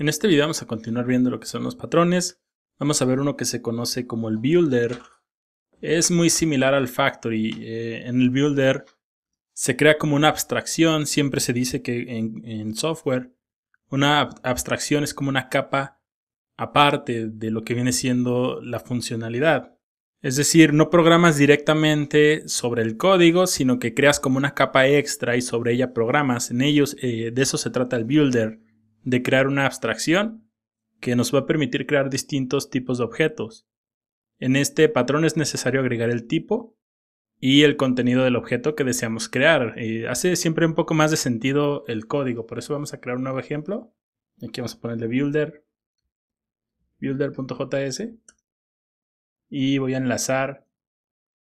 En este video vamos a continuar viendo lo que son los patrones. Vamos a ver uno que se conoce como el Builder. Es muy similar al Factory. Eh, en el Builder se crea como una abstracción. Siempre se dice que en, software una abstracción es como una capa aparte de lo que viene siendo la funcionalidad. Es decir, no programas directamente sobre el código, sino que creas como una capa extra y sobre ella programas. En ellos, eh, de eso se trata el builder de crear una abstracción que nos va a permitir crear distintos tipos de objetos. En este patrón es necesario agregar el tipo y el contenido del objeto que deseamos crear. Eh, hace siempre un poco más de sentido el código, por eso vamos a crear un nuevo ejemplo. Aquí vamos a ponerle builder, builder.js y voy a enlazar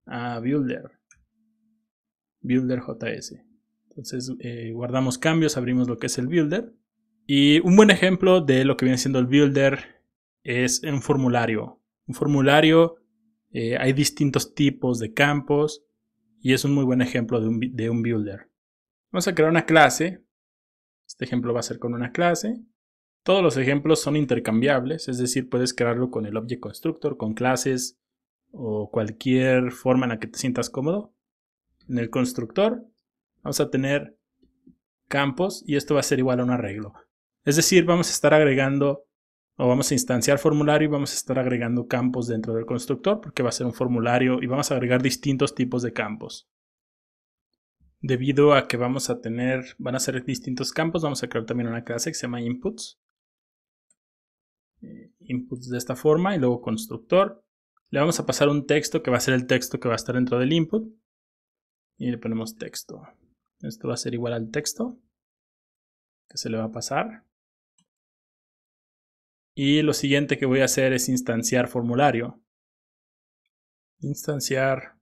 a builder, builder.js. Entonces eh, guardamos cambios, abrimos lo que es el builder y un buen ejemplo de lo que viene siendo el builder es un formulario. Un formulario, eh, hay distintos tipos de campos y es un muy buen ejemplo de un, de un builder. Vamos a crear una clase. Este ejemplo va a ser con una clase. Todos los ejemplos son intercambiables, es decir, puedes crearlo con el Object Constructor, con clases o cualquier forma en la que te sientas cómodo. En el constructor vamos a tener campos y esto va a ser igual a un arreglo. Es decir, vamos a estar agregando o vamos a instanciar formulario y vamos a estar agregando campos dentro del constructor porque va a ser un formulario y vamos a agregar distintos tipos de campos. Debido a que vamos a tener, van a ser distintos campos, vamos a crear también una clase que se llama inputs. Eh, inputs de esta forma y luego constructor. Le vamos a pasar un texto que va a ser el texto que va a estar dentro del input. Y le ponemos texto. Esto va a ser igual al texto que se le va a pasar. Y lo siguiente que voy a hacer es instanciar formulario. Instanciar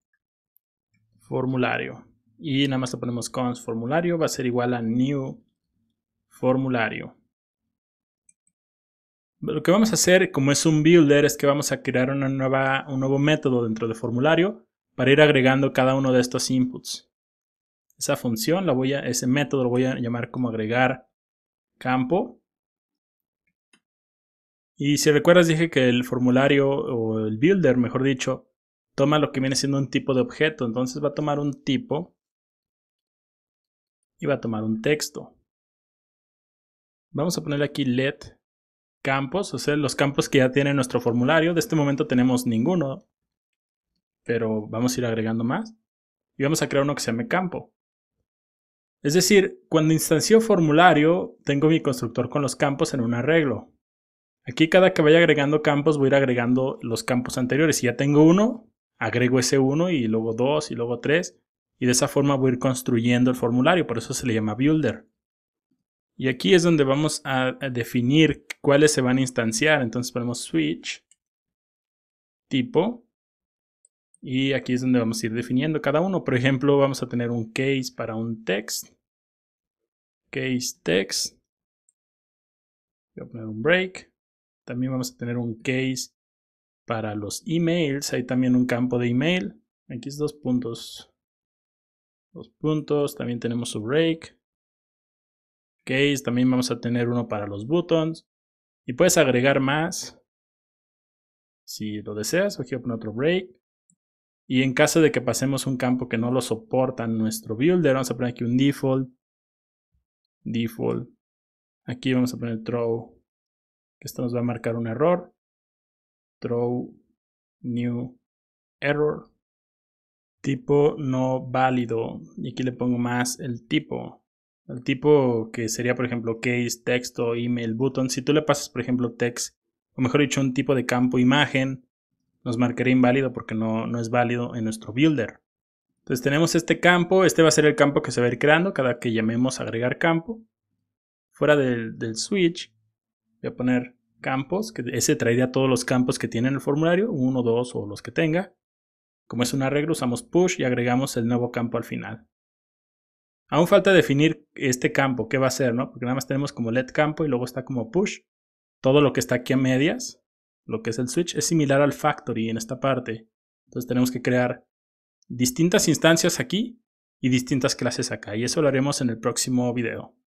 formulario. Y nada más le ponemos const formulario. Va a ser igual a new formulario. Lo que vamos a hacer, como es un builder, es que vamos a crear una nueva, un nuevo método dentro de formulario para ir agregando cada uno de estos inputs. Esa función, la voy a, ese método lo voy a llamar como agregar campo. Y si recuerdas dije que el formulario o el builder, mejor dicho, toma lo que viene siendo un tipo de objeto. Entonces va a tomar un tipo y va a tomar un texto. Vamos a ponerle aquí let campos, o sea, los campos que ya tiene nuestro formulario. De este momento tenemos ninguno, pero vamos a ir agregando más. Y vamos a crear uno que se llame campo. Es decir, cuando instancio formulario, tengo mi constructor con los campos en un arreglo. Aquí cada que vaya agregando campos voy a ir agregando los campos anteriores. Si ya tengo uno, agrego ese uno y luego dos y luego tres. Y de esa forma voy a ir construyendo el formulario, por eso se le llama Builder. Y aquí es donde vamos a definir cuáles se van a instanciar. Entonces ponemos switch, tipo, y aquí es donde vamos a ir definiendo cada uno. Por ejemplo, vamos a tener un case para un text, case text, voy a poner un break, también vamos a tener un case para los emails. Hay también un campo de email. Aquí es dos puntos. Dos puntos. También tenemos su break. Case. También vamos a tener uno para los buttons. Y puedes agregar más. Si lo deseas. Aquí voy poner otro break. Y en caso de que pasemos un campo que no lo soporta nuestro builder, vamos a poner aquí un default. Default. Aquí vamos a poner throw esto nos va a marcar un error. Throw new error. Tipo no válido. Y aquí le pongo más el tipo. El tipo que sería, por ejemplo, case, texto, email, button. Si tú le pasas, por ejemplo, text, o mejor dicho, un tipo de campo imagen, nos marcaría inválido porque no, no es válido en nuestro builder. Entonces tenemos este campo, este va a ser el campo que se va a ir creando cada que llamemos agregar campo. Fuera del, del switch, voy a poner campos, que ese traería todos los campos que tiene en el formulario, uno, dos o los que tenga. Como es un arreglo, usamos push y agregamos el nuevo campo al final. Aún falta definir este campo, qué va a ser, ¿no? Porque nada más tenemos como let campo y luego está como push. Todo lo que está aquí a medias, lo que es el switch, es similar al factory en esta parte. Entonces tenemos que crear distintas instancias aquí y distintas clases acá. Y eso lo haremos en el próximo video.